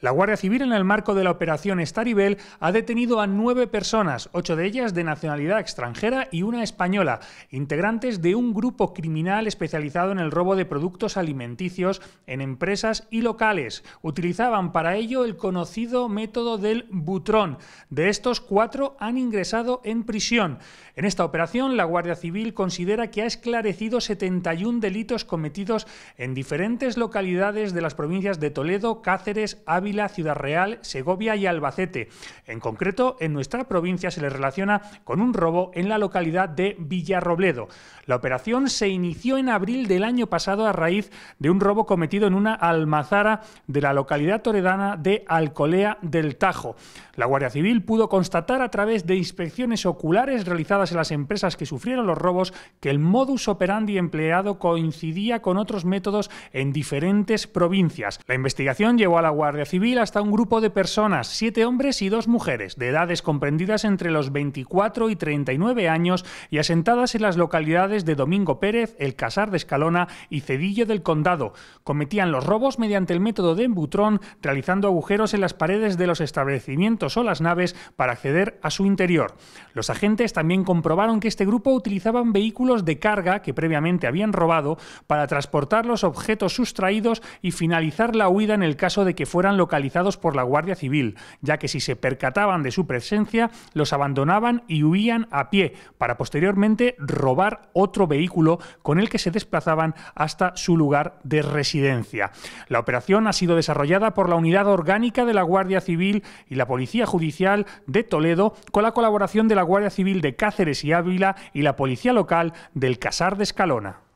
La Guardia Civil, en el marco de la operación Staribel, ha detenido a nueve personas, ocho de ellas de nacionalidad extranjera y una española, integrantes de un grupo criminal especializado en el robo de productos alimenticios en empresas y locales. Utilizaban para ello el conocido método del butrón. De estos, cuatro han ingresado en prisión. En esta operación, la Guardia Civil considera que ha esclarecido 71 delitos cometidos en diferentes localidades de las provincias de Toledo, Cáceres, Ávila, la Ciudad Real, Segovia y Albacete. En concreto, en nuestra provincia se le relaciona con un robo en la localidad de Villarrobledo. La operación se inició en abril del año pasado a raíz de un robo cometido en una almazara de la localidad toredana de Alcolea del Tajo. La Guardia Civil pudo constatar a través de inspecciones oculares realizadas en las empresas que sufrieron los robos que el modus operandi empleado coincidía con otros métodos en diferentes provincias. La investigación llevó a la Guardia Civil hasta un grupo de personas, siete hombres y dos mujeres, de edades comprendidas entre los 24 y 39 años y asentadas en las localidades de Domingo Pérez, El Casar de Escalona y Cedillo del Condado. Cometían los robos mediante el método de embutrón, realizando agujeros en las paredes de los establecimientos o las naves para acceder a su interior. Los agentes también comprobaron que este grupo utilizaban vehículos de carga que previamente habían robado para transportar los objetos sustraídos y finalizar la huida en el caso de que fueran localizados por la Guardia Civil, ya que si se percataban de su presencia, los abandonaban y huían a pie, para posteriormente robar otro vehículo con el que se desplazaban hasta su lugar de residencia. La operación ha sido desarrollada por la Unidad Orgánica de la Guardia Civil y la Policía Judicial de Toledo, con la colaboración de la Guardia Civil de Cáceres y Ávila y la Policía Local del Casar de Escalona.